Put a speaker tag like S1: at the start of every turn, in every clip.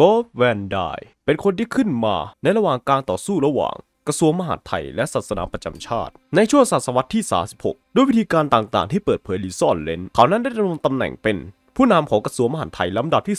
S1: กกฟแวนได เป็นคนที่ขึ้นมาในระหว่างการต่อสู้ระหว่าง กระทรวงมหาดไทยและศาสนาประจำชาติในช่วงศตวรรษที่ 36 ด้วยวิธีการต่างๆ ที่เปิดเผยลอซ่อนเลน เขานั้นได้ดำรงตำแหน่งเป็น ผู้นำของกระทรวงมหาดไทยลำดับที่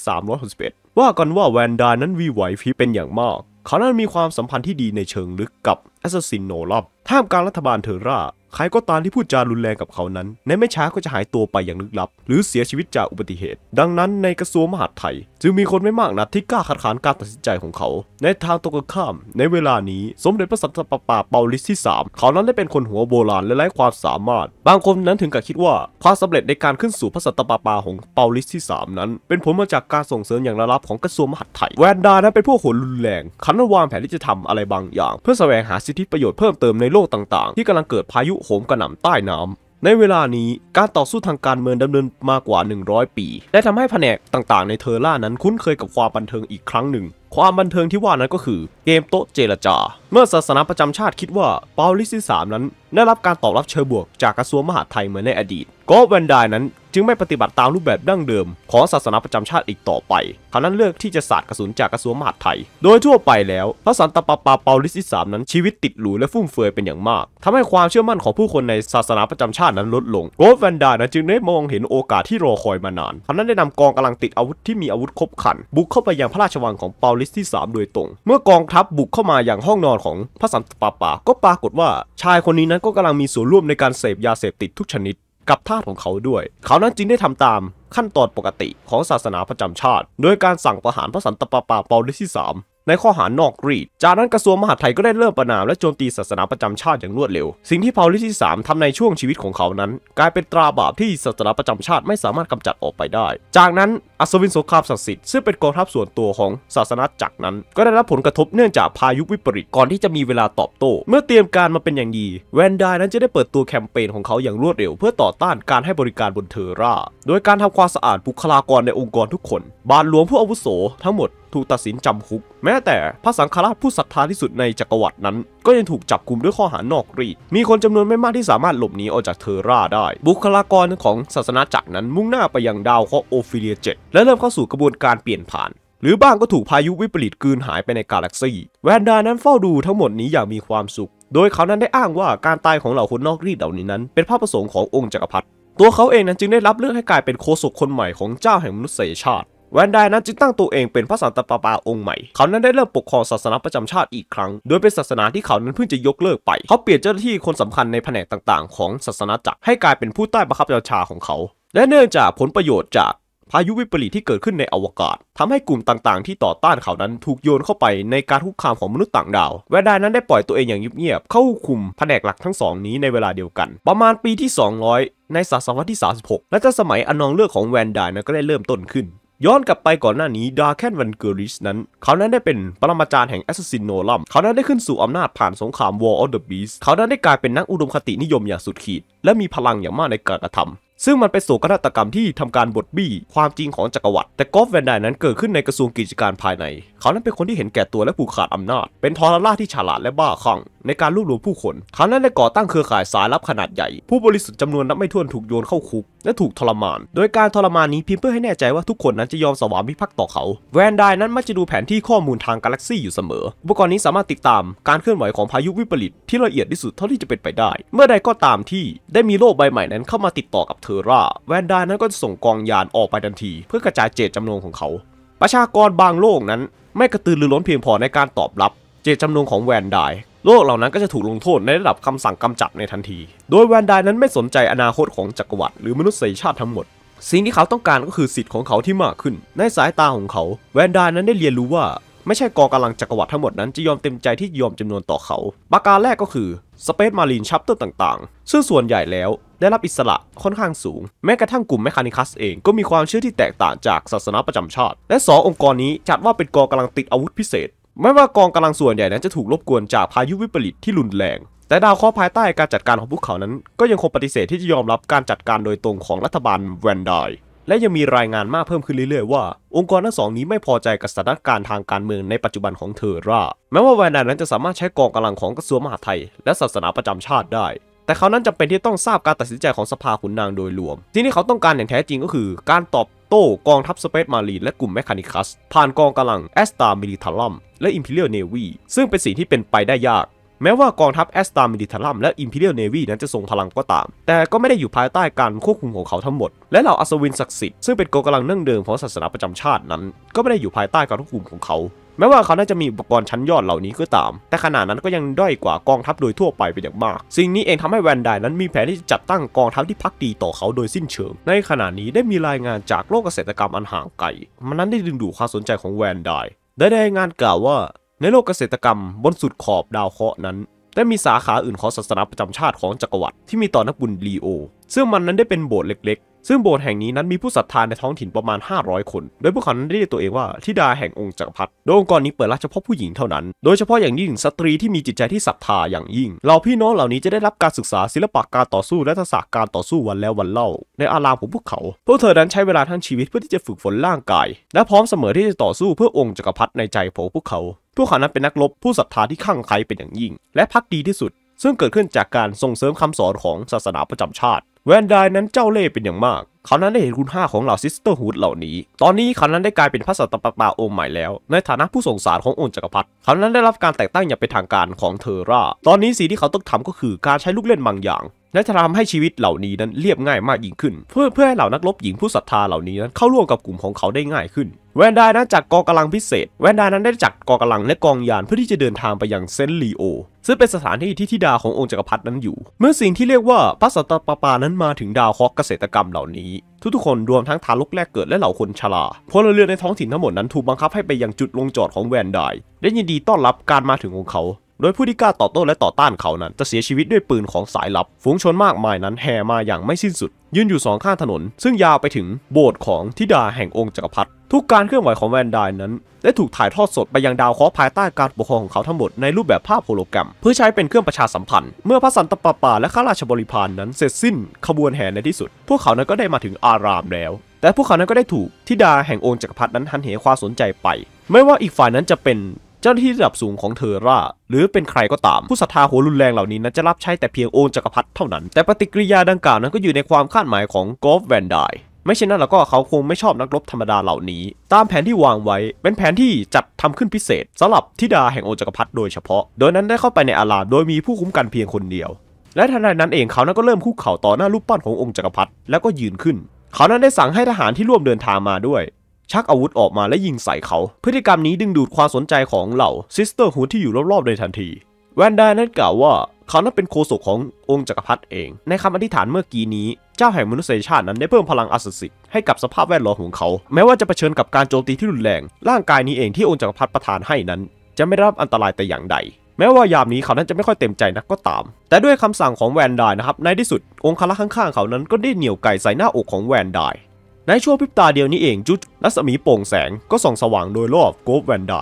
S1: 361ว่ากันว่าแวนไดนั้นวีไหวพีเป็นอย่างมาก เขานั้นมีความสัมพันธ์ที่ดีในเชิงลึกกับแอสซสซินโนลับท่ามกลางรัฐบาลเทอร่า ใครก็ตามที่พูดจารุนแรงกับเขานั้น ในไม่ช้าก็จะหายตัวไปอย่างลึกลับ หรือเสียชีวิตจากอุบัติเหตุ ดังนั้นในกระทรวงมหาดไทยจึงมีคนไม่มากนักที่กล้าขัดขานการตัดสินใจของเขา ในทางตรงกันข้าม ในเวลานี้สมเด็จพระสันตะปาปาเปาลิสที่ 3 เขานั้นได้เป็นคนหัวโบราณและไร้ความสามารถ บางคนนั้นถึงกับคิดว่า ความสำเร็จในการขึ้นสู่พระสันตะปาปาของเปาลิสที่ 3 นั้น เป็นผลมาจากการส่งเสริมอย่างลับของกระทรวงมหาดไทย แวนดานั้นเป็นพวกหัวรุนแรงขันวางแผนที่จะทำอะไรบางอย่างเพื่อแสวงหาสิทธิประโยชน์เพิ่มเติมในโลโลกต่างๆที่กำลังเกิดพายุโหมกระหน่ำใต้น้ำ ในเวลานี้การต่อสู้ทางการเมืองดำเนินมากว่า 100 ปี และทำให้แผนกต่างๆ ในเทอร่านั้นคุ้นเคยกับความบันเทิงอีกครั้งหนึ่ง ความบันเทิงที่ว่านั้นก็คือเกมโต๊ะเจรจาเมื่อศาสนาประจำชาติคิดว่าเปาลิสที่3นั้น ได้รับการตอบรับเชิงบวก จากกระทรวงมหาดไทยเหมือนในอดีตก็แวนดายนั้นจึงไม่ปฏิบัติตามรูปแบบดั้งเดิม ของศาสนาประจำชาติอีกต่อไปเขานั้นเลือกที่จะสาดกระสุนจากกระทรวงมหาดไทย โดยทั่วไปแล้วพระสันตะปาปาเปาลิสที่ 3 นั้นชีวิตติดหรูและฟุ่มเฟือยเป็นอย่างมาก ทำให้ความเชื่อมั่นของผู้คนในศาสนาประจำชาตินั้นลดลงโกลแวนดายนั้นจึงได้มองเห็นโอกาสที่รอคอยมานานเขานั้นได้นำกองกำลังติดอาวุธที่มีอาวุธครบขัน บุกเข้าไปยังพระราชวังของเปาลิสที่ 3 โดยตรง เมื่อกองทัพบุกเข้ามาอย่างห้องนอนรของพระสันตะปาปาก็ปรากฏว่า ชายคนนี้นั้นก็กำลังมีส่วนร่วมในการเสพยาเสพติดทุกชนิดกับทาสของเขาด้วย เขานั้นจึงได้ทำตามขั้นตอนปกติของศาสนาประจำชาติ โดยการสั่งประหารพระสันตะปาปาเปาลิที่ 3ในข้อหานอกรีดจากนั้นกระทรวงมหาดไทยก็ได้เริ่มประนามและโจมตีศาสนาประจำชาติอย่างรวดเร็ว สิ่งที่เปาลิสที่3ทำในช่วงชีวิตของเขานั้น กลายเป็นตราบาปที่ศาสนาประจำชาติไม่สามารถกำจัดออกไปได้ จากนั้นอัศวินสงครามศักดิ์สิทธิ์ซึ่งเป็นกองทัพส่วนตัวของศาสนาจักรนั้น ก็ได้รับผลกระทบเนื่องจากพายุวิปริตก่อนที่จะมีเวลาตอบโต้เมื่อเตรียมการมาเป็นอย่างดีแวนไดนั้นจะได้เปิดตัวแคมเปญของเขาอย่างรวดเร็ว เพื่อต่อต้านการให้บริการบนเทอร่าโดยการทำความสะอาดบุคลากรในองค์กรทุกคนบาทหลวงผู้อาวุโสทั้งหมดถูกตัดสินจำคุก แม้แต่พระสังฆราชผู้ศรัทธาที่สุดในจักรวรรดินั้น ก็ยังถูกจับกุมด้วยข้อหานอกรีดมีคนจำนวนไม่มากที่สามารถหลบหนีออกจากเทอร่าได้ บุคลากรของศาสนาจักรนั้นมุ่งหน้าไปยังดาวเคราะห์โอฟิเลียเจ็ดและเริ่มเข้าสู่กระบวนการเปลี่ยนผ่าน หรือบ้างก็ถูกพายุวิปริตกืนหายไปในกาแล็กซีแวนดานั้นเฝ้าดูทั้งหมดนี้อย่างมีความสุข โดยเขานั้นได้อ้างว่าการตายของเหล่าคนนอกรีดเหล่านี้นั้นเป็นภาพประสงค์ขององค์จักรพรรดิตัวเขาเองนั้นจึงได้รับเลือกให้กลายเป็นโคศกคนใหม่ของเจ้าแห่งมนุษยชาติแวนไดนั้นจึงตั้งตัวเองเป็นพระสันตะปาปาองค์ใหม่ เขานั้นได้เริ่มปกครองศาสนาประจำชาติอีกครั้งโดยเป็นศาสนาที่เขานั้นเพิ่งจะยกเลิกไป เขาเปลี่ยนเจ้าหน้าที่คนสำคัญในแผนกต่าง ๆ ของศาสนาจักรให้กลายเป็นผู้ใต้บังคับบัญชาของเขา และเนื่องจากผลประโยชน์จากพายุวิปริตที่เกิดขึ้นในอวกาศ ทำให้กลุ่มต่างๆที่ต่อต้านเขานั้นถูกโยนเข้าไปในการคุกคามของมนุษย์ต่างดาว แวดานั้นได้ปล่อยตัวเองอย่างเงียบๆเข้าคุมแผนกหลักทั้งสองนี้ในเวลาเดียวกัน ประมาณปีที่ 200ในศตวรรษที่36และจะสมัยอนองเลือกของแวนดานั้นก็ได้เริ่มต้นขึ้นย้อนกลับไปก่อนหน้านี้ ดาร์แคนวันเกอริชนั้น เขานั้นได้เป็นปรมาจารย์แห่งแอสซิสซินโนลัมเขานั้นได้ขึ้นสู่อำนาจผ่านสงครามวอลออ t เดอ e บีสเขานั้นได้กลายเป็นนักอุดมคตินิยมอย่างสุดขีด และมีพลังอย่างมากในการกระทำซึ่งมันเป็นโศกนาฏกรรมที่ทำการบดบี้ความจริงของจักรวรรดิแต่กอฟแวนไดนั้นเกิดขึ้นในกระทรวงกิจการภายใน เขานั้นเป็นคนที่เห็นแก่ตัวและผูกขาดอำนาจ เป็นทอร์ล่าที่ฉลาดและบ้าคลั่งในการรวบรวมผู้คนเขานั้นได้ก่อตั้งเครือข่ายสายลับขนาดใหญ่ผู้บริสุทธิ์จำนวนนับไม่ถ้วนถูกโยนเข้าคุกและถูกทรมาน โดยการทรมานนี้เพียงเพื่อให้แน่ใจว่าทุกคนนั้นจะยอมสวามิภักดิ์ต่อเขา แวนไดนั้นมักจะดูแผนที่ข้อมูลทางกาแล็กซี่อยู่เสมออุปกรณ์นี้สามารถติดตามการเคลื่อนไหวของพายุวิปริตที่ละเอียดที่สุดเท่าที่จะเป็นไปได้ เมื่อใดก็ตามที่ได้มีโลกใบใหม่นั้นเข้ามาติดต่อกับเทอร่าแวนไดนั้นก็จะส่งกองยานออกไปทันที เพื่อกระจายเจตจำนงของเขา ประชากรบางโลกนั้นไม่กระตือรือร้นเพียงพอในการตอบรับเจตจำนงของแวนไดโลกเหล่านั้นก็จะถูกลงโทษในระดับคำสั่งกำจัดในทันที โดยแวนไดนั้นไม่สนใจอนาคตของจักรวรรดิหรือมนุษยชาติทั้งหมด สิ่งที่เขาต้องการก็คือสิทธิ์ของเขาที่มากขึ้น ในสายตาของเขา แวนไดนั้นได้เรียนรู้ว่า ไม่ใช่กองกำลังจักรวรรดิทั้งหมดนั้นจะยอมเต็มใจที่ยอมจำนวนต่อเขาปากาแรกก็คือสเปซมารีนชัปเตอร์ต่างๆ ซึ่งส่วนใหญ่แล้วได้รับอิสระค่อนข้างสูง แม้กระทั่งกลุ่มแมคานิคัสเองก็มีความเชื่อที่แตกต่างจากศาสนาประจำชาติ และงองค์กรนี้จัดว่าเป็นกองกำลังติดอาวุธพิเศษไม่ว่ากองกำลังส่วนใหญ่นั้นจะถูกลบกวนจากพายุวิปริตที่รุนแรง แต่ดาวเคราะห์ภายใต้การจัดการของพวกเขานั้นก็ยังคงปฏิเสธที่จะยอมรับการจัดการโดยตรงของรัฐบาลแวนดายและยังมีรายงานมากเพิ่มขึ้นเรื่อยๆ ว่า องค์กรทั้งสองนี้ไม่พอใจกับสถานการณ์ทางการเมืองในปัจจุบันของเทอร่าแม้ว่าแวนดายนั้นจะสามารถใช้กองกำลังของกระทรวงมหาดไทยและศาสนาประจำชาติได้แต่เขานั้นจำเป็นที่ต้องทราบการตัดสินใจของสภาขุนนางโดยรวม ที่นี่เขาต้องการอย่างแท้จริงก็คือ การตอบโต้กองทัพสเปซมารีและกลุ่มแมคคานิคัส ผ่านกองกำลังแอสตามิลิทัลลัม และอิมพีเรียลเนวีซึ่งเป็นสิ่งที่เป็นไปได้ยาก แม้ว่ากองทัพแอสตามิลิทัลัมและอิมพีเรียลเนวีนั้นจะทรงพลังก็ตาม แต่ก็ไม่ได้อยู่ภายใต้การควบคุมของเขาทั้งหมด และเหล่าอัศวินศักดิ์สิทธิ์ซึ่งเป็นกองกำลังเนื่องเดิมของศาสนาประจำชาตินั้น ก็ไม่ได้อยู่ภายใต้การควบคุมของเขาแม้ว่าเขาน่าจะมีอุปกรณ์ชั้นยอดเหล่านี้ก็ตาม แต่ขนาดนั้นก็ยังด้อยกว่ากองทัพโดยทั่วไปเป็นอย่างมาก สิ่งนี้เองทำให้แวนไดนั้นมีแผนที่จะจัดตั้งกองทัพที่พักดีต่อเขาโดยสิ้นเชิง ในขณะนี้ได้มีรายงานจากโลกเกษตรกรรมอันห่างไกล มันนั้นได้ดึงดูดความสนใจของแวนไดได้ได้งานกล่าวว่าในโลกเกษตรกรรมบนสุดขอบดาวเคราะห์นั้นได้มีสาขาอื่นของศาสนาประจำชาติของจักรวรรดิที่มีต่อนักบุญลีโอ ซึ่งมันนั้นได้เป็นโบสถ์เล็กซึ่งโบสถ์แห่งนี้นั้นมีผู้ศรัทธาในท้องถิ่นประมาณ 500 คน โดยพวกเขานั้นเรียกตัวเองว่าทิดาแห่งองค์จักรพรรดิ โดยองค์กรนี้เปิดรับเฉพาะผู้หญิงเท่านั้น โดยเฉพาะอย่างยิ่งสตรีที่มีจิตใจที่ศรัทธาอย่างยิ่ง เหล่าพี่น้องเหล่านี้จะได้รับการศึกษาศิลปะการต่อสู้และทักษะการต่อสู้วันแล้ววันเล่า ในอารามของพวกเขาพวกเธอนั้นใช้เวลาทั้งชีวิตเพื่อที่จะฝึกฝนร่างกายและพร้อมเสมอที่จะต่อสู้เพื่อองค์จักรพรรดิในใจของพวกเขา พวกเขานั้นเป็นนักรบผู้ศรัทธาที่ข้างใครเป็นอย่างยิ่ง และพักดีที่สุด ซึ่งเกิดขึ้นจากการส่งเสริมคำสอนของศาสนาประจำชาติแวนไดนั้นเจ้าเล่ห์เป็นอย่างมาก เขานั้นได้เห็นคุณค่าของเหล่าซิสเตอร์ฮูดเหล่านี้ ตอนนี้เขานั้นได้กลายเป็นพระสัต์ปาองค์ใหม่แล้วในฐานะผู้ส่งสารขององค์จักรพรรดิเขานั้นได้รับการแต่งตั้งอย่างเป็นทางการของเทอร่า ตอนนี้สิ่งที่เขาต้องทำก็คือการใช้ลูกเล่นบางอย่างและจะทำให้ชีวิตเหล่านี้นั้นเรียบง่ายมากยิ่งขึ้น เพื่อเพื่อให้เหล่านักรบหญิงผู้ศรัทธาเหล่านี้นั้น เข้าร่วมกับกลุ่มของเขาได้ง่ายขึ้นแวนดายนั้นจากกองกำลังพิเศษ แวนดายนั้นได้จัดกองกำลังและกองยานเพื่อที่จะเดินทางไปยังเซนต์ลีโอซึ่งเป็นสถานที่ที่ทิดาขององค์จักรพรรดินั้นอยู่ เมื่อสิ่งที่เรียกว่าพระสัตตปาปานั้นมาถึงดาวฮอกเกษตรกรรมเหล่านี้ ทุกๆคนรวมทั้งทารกแรกเกิดและเหล่าคนชราพลเรือนในท้องถิ่นทั้งหมดนั้นถูกบังคับให้ไปยังจุดลงจอดของแวนดายและยินดีต้อนรับการมาถึงของเขาโดยผู้ที่กล้าต่อโต้และต่อต้านเขานั้นจะเสียชีวิตด้วยปืนของสายลับ ฝูงชนมากมายนั้นแห่มาอย่างไม่สิ้นสุด ยืนอยู่สองข้างถนน ซึ่งยาวไปถึงโบสถ์ของทิดาแห่งองค์จกักรพรรดิทุกการเคลื่อนไหวของแวนไดนั้น ได้ถูกถ่ายทอดสดไปยังดาวเคราะห์ภายใต้การปกครองของเขาทั้งหมดในรูปแบบภาพโฮโลแกรม เพื่อใช้เป็นเครื่องประชาสัมพันธ์ เมื่อพระสันตะปาปาและข้าราชบริพารนนั้นเสร็จสิ้นขบวนแห่ในที่สุด พวกเขานั้นก็ได้มาถึงอารามแล้ว แต่พวกเขานั้นก็ได้ถูกทิดาแห่งองค์จกักรพรรดินั้นหันเหความสนใจไป ไม่ว่าอีกฝ่ายนั้นจะเป็นจ้าหน้าที่ระดับสูงของเทอร่า หรือเป็นใครก็ตาม ผู้ศรัทธาหัวรุนแรงเหล่านี้นั้นจะรับใช้แต่เพียงองค์จักรพรรดิเท่านั้นแต่ปฏิกิริยาดังกล่าวนั้นก็อยู่ในความคาดหมายของกอล์ฟแวนไดไม่เช่นนั้นแล้วก็เขาคงไม่ชอบนักรบธรรมดาเหล่านี้ ตามแผนที่วางไว้เป็นแผนที่จัดทำขึ้นพิเศษสำหรับทิดาแห่งองค์จักรพรรดิโดยเฉพาะโดยนั้นได้เข้าไปในอารามโดยมีผู้คุ้มกันเพียงคนเดียว และทันใดนั้นเองเขานั้นก็เริ่มคุกเข่าต่อหน้ารูปปั้นขององค์จักรพรรดิแล้วก็ยืนขึ้น เขานั้นได้สั่งให้ทหารที่ร่วมเดินทางมาด้วยชักอาวุธออกมาและยิงใส่เขา พฤติกรรมนี้ดึงดูดความสนใจของเหล่าซิสเตอร์ฮูดที่อยู่รอบๆในทันที แวนดานั้นกล่าวว่าเขานั้นเป็นโคศกขององค์จักรพรรดิเอง ในคำอธิษฐานเมื่อกี้นี้ เจ้าแห่งมนุษยชาตินั้นได้เพิ่มพลังอสุสิทให้กับสภาพแวดล้อมของเขา แม้ว่าจะเผชิญกับการโจมตีที่รุนแรง ร่างกายนี้เองที่องค์จักรพรรดิประทานให้นั้น จะไม่รับอันตรายแต่อย่างใด แม้ว่ายามนี้เขานั้นจะไม่ค่อยเต็มใจนักก็ตาม แต่ด้วยคำสั่งของแวนดายนะครับในที่สุดองค์คาระข้างๆ เขานั้น ก็ได้เหนี่ยวไก่ใส่หน้าอกของแวนดายในช่วงพริบตาเดียวนี้เองจุดรัศมีโป่งแสงก็ส่องสว่างโดยรอบ โกฟแวนได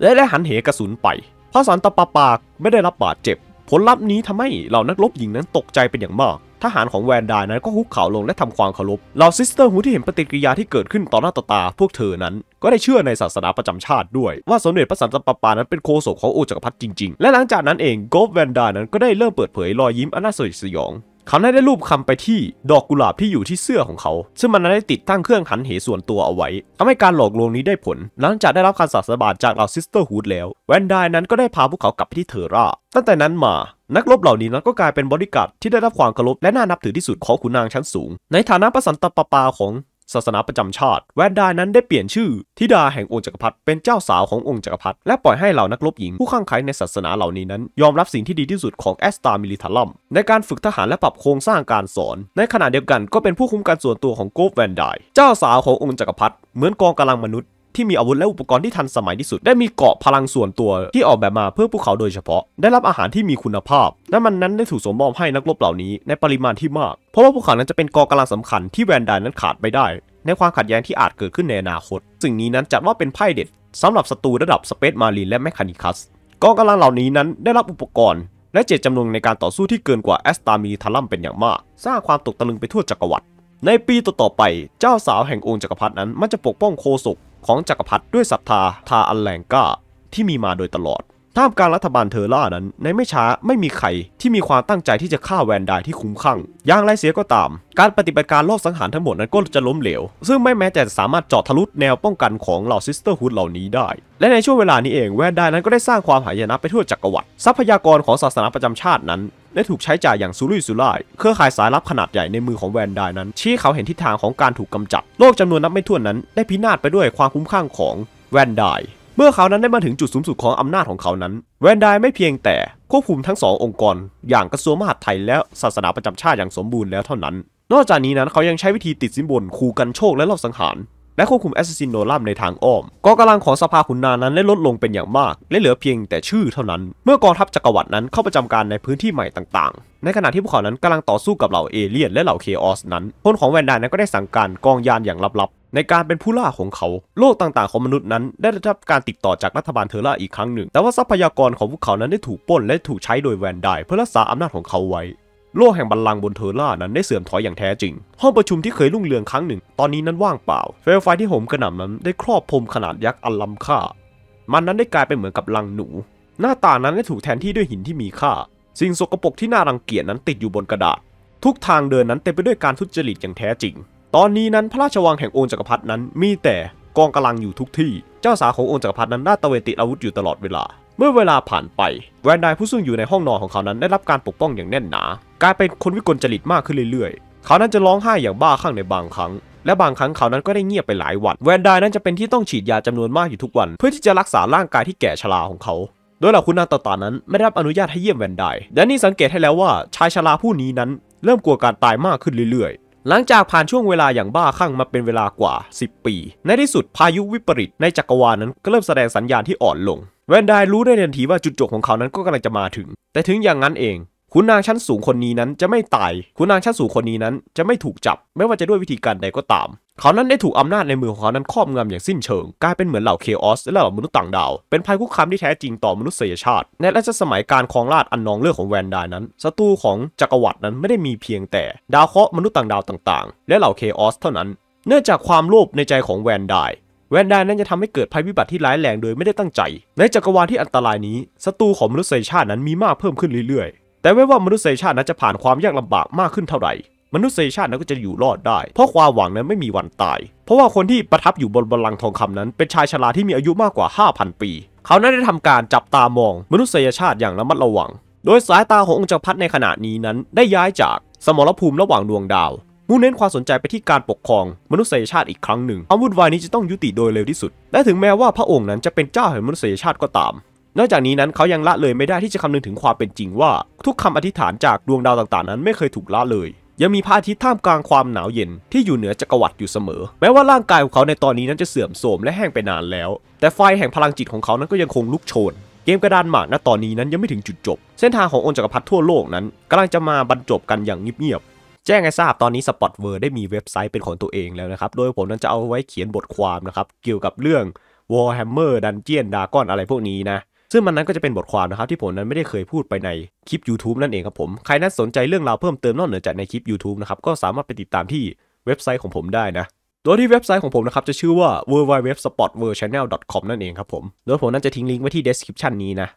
S1: และได้หันเหกระสุนไปพระสันตะปาปากไม่ได้รับบาดเจ็บ ผลลัพธ์นี้ทำให้เหล่านักรบหญิงนั้นตกใจเป็นอย่างมาก ทหารของแวนไดนั้นก็ฮุกเข่าลงและทำความเคารพเหล่าซิสเตอร์ฮูที่เห็นปฏิกิริยาที่เกิดขึ้นต่อหน้าต่อตาพวกเธอนั้น ก็ได้เชื่อในศาสนาประจำชาติด้วยว่าสมเด็จพระสันตะปาปานั้นเป็นโคศกของโอจักรพรรดิจริงๆ และหลังจากนั้นเองโกฟแวนไดนั้นก็ได้เริ่มเปิดเผยรอยยิ้มอันน่าสยดสยองเขาได้ได้รูปคำไปที่ ดอกกุหลาบที่อยู่ที่เสื้อของเขา ซึ่งมันได้ติดตั้งเครื่องหันเหส่วนตัวเอาไว้ ทำให้การหลอกลวงนี้ได้ผล หลังจากได้รับการสัสบาดจากเหล่าซิสเตอร์ฮูดแล้ว แวนไดนั้นก็ได้พาพวกเขากลับไปที่เทอร่า ตั้งแต่นั้นมา นักรบเหล่านี้นั้นก็กลายเป็นบริการที่ได้รับความเคารพและน่านับถือที่สุดของขุนนางชั้นสูง ในฐานะประสันตปปาของศาสนาประจำชาติแวนดานั้นได้เปลี่ยนชื่อธิดาแห่งองค์จักรพรรดิเป็นเจ้าสาวขององค์จักรพรรดิและปล่อยให้เหล่านักรบหญิงผู้ข้างไคในศาสนาเหล่านี้นั้น ยอมรับสิ่งที่ดีที่สุดของแอสตามิลิทาลัมในการฝึกทหารและปรับโครงสร้างการสอน ในขณะเดียวกันก็เป็นผู้คุมการส่วนตัวของโกฟแวนดายเจ้าสาวขององค์จักรพรรดิเหมือนกองกำลังมนุษย์ที่มีอาวุธและอุปกรณ์ที่ทันสมัยที่สุด ได้มีเกาะพลังส่วนตัว ที่ออกแบบมาเพื่อพวกเขาโดยเฉพาะ ได้รับอาหารที่มีคุณภาพ และมันนั้นได้ถูกสมมอบให้นักรบเหล่านี้ ในปริมาณที่มาก เพราะว่าพวกเขานั้นจะเป็นกองกำลังสำคัญที่แวนดานนั้นขาดไม่ได้ ในความขัดแย้งที่อาจเกิดขึ้นในอนาคตสิ่งนี้นั้นจัดว่าเป็นไพ่เด็ดสำหรับศัตรูระดับสเปซมารีนและแมคคานิคัส กองกำลังเหล่านี้นั้นได้รับอุปกรณ์และเจตจำนงในการต่อสู้ที่เกินกว่าแอสตามีทัลลัมเป็นอย่างมาก สร้างความตกตะลึงไปทั่วจักรวรรดิ ในปีต่อๆไป เจ้าสาวแห่งองค์จักรพรรดินั้นมันจะปกป้องโคศกของจักรพรรดิด้วยศรัทธาทาอันแรงกล้า ที่มีมาโดยตลอด ท่ามกลางรัฐบาลเทอร่านั้นในไม่ช้าไม่มีใครที่มีความตั้งใจที่จะฆ่าแวนไดที่คุ้มขั่ง อย่างไรเสียก็ตาม การปฏิบัติการลอบสังหารทั้งหมดนั้นก็จะล้มเหลว ซึ่งไม่แม้แต่สามารถเจาะทะลุแนวป้องกันของเหล่าซิสเตอร์ฮูดเหล่านี้ได้ และในช่วงเวลานี้เองแวนไดนั้นก็ได้สร้างความหายนะไปทั่วจักรวรรดิทรัพยากรของศาสนาประจำชาตินั้นได้ถูกใช้จ่ายอย่างสุรุ่ยสุร่าย เครือข่ายสายลับขนาดใหญ่ในมือของแวนไดนั้นชี้เขาเห็นทิศทางของการถูกกำจัด โลกจำนวนนับไม่ถ้วนนั้น ได้พินาศไปด้วยความคุ้มข้างของแวนได เมื่อเขานั้นได้มาถึงจุดสูงสุดของอำนาจของเขานั้น แวนไดไม่เพียงแต่ควบคุมทั้งสององค์กร อย่างกระทรวงมหาดไทยและศาสนาประจำชาติอย่างสมบูรณ์แล้วเท่านั้น นอกจากนี้นั้นเขายังใช้วิธีติดสินบน คู่กันโชคและรอบสังหารและควบคุมแอสซิสซินโนลัมในทางอ้อมกองกำลังของสภาขุนนางนั้น ได้ลดลงเป็นอย่างมาก และเหลือเพียงแต่ชื่อเท่านั้น เมื่อกองทัพจักรวรรดินั้นเข้าประจำการในพื้นที่ใหม่ต่างๆ ในขณะที่พวกเขานั้นกำลังต่อสู้กับเหล่าเอเลี่ยนและเหล่าเคออส นั้นคนของแวนดานนั้นก็ได้สั่งการกองยานอย่างลับๆ ในการเป็นผู้ล่าของเขาโลกต่างๆของมนุษย์นั้น ได้รับการติดต่อจากรัฐบาลเทอร่าอีกครั้งหนึ่ง แต่ว่าทรัพยากรของพวกเขานั้นได้ถูกปล้นและถูกใช้โดยแวนดายเพื่อรักษาอำนาจของเขาไว้โลกแห่งบัลลังก์บนเทอร่านั้นได้เสื่อมถอยอย่างแท้จริง ห้องประชุมที่เคยรุ่งเรืองครั้งหนึ่งตอนนี้นั้นว่างเปล่า เฟลไฟที่โหมกระหน่ำนั้นได้ครอบพรมขนาดยักษ์อันล้ำค่า มันนั้นได้กลายเป็นเหมือนกับลังหนู หน้าตานั้นได้ถูกแทนที่ด้วยหินที่มีค่า สิ่งสกปรกที่น่ารังเกียจนั้นติดอยู่บนกระดาษ ทุกทางเดินนั้นเต็มไปด้วยการทุจริตอย่างแท้จริง ตอนนี้นั้นพระราชวังแห่งโองจักรพรรดินั้น มีแต่กองกำลังอยู่ทุกที่เจ้าสาวขององจักรพรรดินั้นได้ตะเวนติดอาวุธอยู่ตลอดเวลาเมื่อเวลาผ่านไปแวนไดผู้ซึ่งอยู่ในห้องนอนของเขานั้นได้รับการปกป้องอย่างแน่นหนา กลายเป็นคนวิกลจริตมากขึ้นเรื่อยๆ เขานั้นจะร้องไห้อย่างบ้าคลั่งในบางครั้ง และบางครั้งเขานั้นก็ได้เงียบไปหลายวันแวนไดนั้นจะเป็นที่ต้องฉีดยาจำนวนมากอยู่ทุกวันเพื่อที่จะรักษาร่างกายที่แก่ชราของเขา โดยเหล่าคุณนางต่างๆนั้นไม่ได้รับอนุญาตให้เยี่ยมแวนไดแดะนี่สังเกตให้แล้วว่า ชายชราผู้นี้นั้นเริ่มกลัวการตายมากขึ้นเรื่อยๆ หลังจากผ่านช่วงเวลาอย่างบ้าคลั่งมาเป็นเวลากว่า 10 ปี ในที่สุดพายุวิปริตในจักรวาลนั้นก็เริ่มแสดงสัญญาณที่อ่อนลงแวนไดรู้ได้ทันทีว่าจุดจบของเขานั้นก็กำลังจะมาถึง แต่ถึงอย่างนั้นเอง คุณนางชั้นสูงคนนี้นั้นจะไม่ตาย คุณนางชั้นสูงคนนี้นั้นจะไม่ถูกจับ ไม่ว่าจะด้วยวิธีการใดก็ตาม เขานั้นได้ถูกอำนาจในมือของเขานั้นครอบงำอย่างสิ้นเชิง กลายเป็นเหมือนเหล่าเคออสและเหล่ามนุษย์ต่างดาวเป็นภัยคุกคามที่แท้จริงต่อมนุษยชาติในรัชสมัยการครองราชอันนองเลือดของแวนดานั้นศัตรูของจักรวรรดินั้นไม่ได้มีเพียงแต่ดาวเคราะห์มนุษย์ต่างดาวต่าง ๆ และเหล่าเคออสเท่านั้น เนื่องจากความโลภในใจของแวนดายแวนด้นั้นจะทำให้เกิดภัยพิบัติที่ร้ายแรงโดยไม่ได้ตั้งใจ ในจักรวาลที่อันตรายนี้ ศัตรูของมนุษยชาตินั้นมีมากเพิ่มขึ้นเรื่อยๆ แต่ไม่ว่ามนุษยชาตินั้นจะผ่านความยากลำบากมากขึ้นเท่าไหร่ มนุษยชาตินั้นก็จะอยู่รอดได้ เพราะความหวังนั้นไม่มีวันตาย เพราะว่าคนที่ประทับอยู่บนบอลลังทองคำนั้น เป็นชายชราที่มีอายุมากกว่า 5,000 ปี เขานั้นได้ทำการจับตามองมนุษยชาติอย่างระมัดระวัง โดยสายตาขององค์จักรพรรดิในขณะนี้นั้นได้ย้ายจากสมรภูมิระหว่างดวงดาวมุ่งเน้นความสนใจไปที่การปกครองมนุษยชาติอีกครั้งหนึ่งความวุ่นวายนี้จะต้องยุติโดยเร็วที่สุดและถึงแม้ว่าพระองค์นั้นจะเป็นเจ้าแห่งมนุษยชาติก็ตาม นอกจากนี้นั้นเขายังละเลยไม่ได้ที่จะคำนึงถึงความเป็นจริงว่าทุกคำอธิษฐานจากดวงดาวต่างๆนั้น ไม่เคยถูกละเลย ยังมีพระอาทิตย์ท่ามกลางความหนาวเย็นที่อยู่เหนือจักรวรรดิอยู่เสมอแม้ว่าร่างกายของเขาในตอนนี้นั้นจะเสื่อมโทรมและแห้งไปนานแล้ว แต่ไฟแห่งพลังจิตของเขานั้นก็ยังคงลุกโชน เกมกระดานหมากณตอนนี้นั้นยังไม่ถึงจุดจบ เส้นทางขององค์จักรพรรดิทั่วโลกนั้นกำลังจะมาบรรจบกันอย่างเงียบแจ้งให้ทราบตอนนี้ Spot เวอร์ได้มีเว็บไซต์เป็นของตัวเองแล้วนะครับ โดยผมนั้นจะเอาไว้เขียนบทความนะครับ เกี่ยวกับเรื่อง Warhammer Dungeon Dragon อะไรพวกนี้นะ ซึ่งมันนั้นก็จะเป็นบทความนะครับ ที่ผมนั้นไม่ได้เคยพูดไปในคลิป YouTube นั่นเองครับผม ใครนั้นสนใจเรื่องราวเพิ่มเติมนอกเหนือจากในคลิป YouTube นะครับก็สามารถไปติดตามที่เว็บไซต์ของผมได้นะโดยที่เว็บไซต์ของผมนะครับจะชื่อว่า w w w s p o t w o r d c h a n n e l c o m นั่นเองครับผมโดยผมนั้นจะทิ้งลิงก์ไว้ที่ description นี้นะ